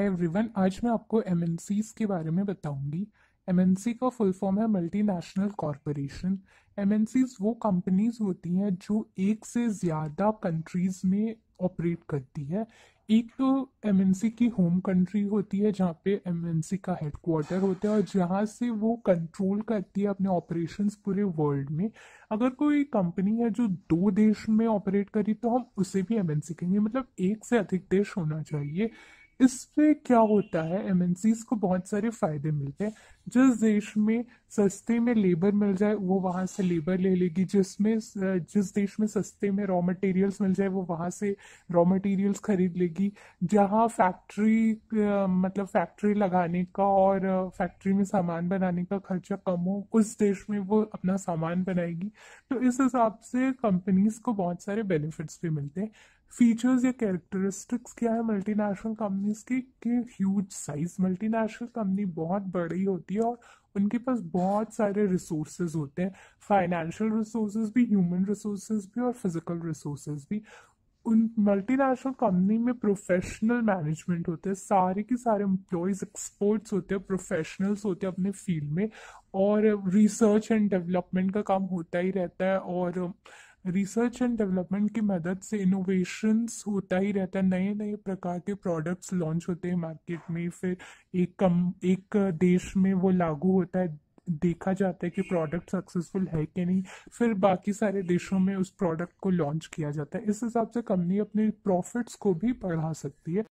hi everyone आज मैं आपको एम के बारे में बताऊंगी एम का फुल फॉर्म है मल्टी नेशनल कॉरपोरेशन एम वो कंपनीज होती हैं जो एक से ज़्यादा कंट्रीज में ऑपरेट करती है एक तो एम की होम कंट्री होती है जहाँ पे एम का हेडक्वार्टर होता है और जहाँ से वो कंट्रोल करती है अपने ऑपरेशंस पूरे वर्ल्ड में अगर कोई कंपनी है जो दो देश में ऑपरेट करी तो हम उसे भी एम कहेंगे मतलब एक से अधिक देश होना चाहिए इससे क्या होता है एम को बहुत सारे फायदे मिलते हैं जिस देश में सस्ते में लेबर मिल जाए वो वहाँ से लेबर ले लेगी जिसमें जिस देश में सस्ते में रॉ मटेरियल्स मिल जाए वो वहाँ से रॉ मटेरियल्स खरीद लेगी जहाँ फैक्ट्री मतलब फैक्ट्री लगाने का और फैक्ट्री में सामान बनाने का खर्चा कम हो उस देश में वो अपना सामान बनाएगी तो इस हिसाब से कंपनीज को बहुत सारे बेनिफिट्स भी मिलते हैं फीचर्स या कैरेक्टरिस्टिक्स क्या है मल्टीनेशनल कंपनीज की कि ह्यूज साइज मल्टीनेशनल कंपनी बहुत बड़ी होती है और उनके पास बहुत सारे रिसोर्सेज होते हैं फाइनेंशियल रिसोर्सेज भी ह्यूमन रिसोर्सेज भी और फिजिकल रिसोर्सेज भी उन मल्टीनेशनल कंपनी में प्रोफेशनल मैनेजमेंट होते हैं सारे के सारे एम्प्लॉयज एक्सपर्ट्स होते हैं प्रोफेशनल्स होते हैं अपने फील्ड में और रिसर्च एंड डेवलपमेंट का काम होता ही रहता है और रिसर्च एंड डेवलपमेंट की मदद से इनोवेशंस होता ही रहता है नए नए प्रकार के प्रोडक्ट्स लॉन्च होते हैं मार्केट में फिर एक कम एक देश में वो लागू होता है देखा जाता है कि प्रोडक्ट सक्सेसफुल है कि नहीं फिर बाकी सारे देशों में उस प्रोडक्ट को लॉन्च किया जाता है इस हिसाब से कंपनी अपने प्रॉफिट्स को भी बढ़ा सकती है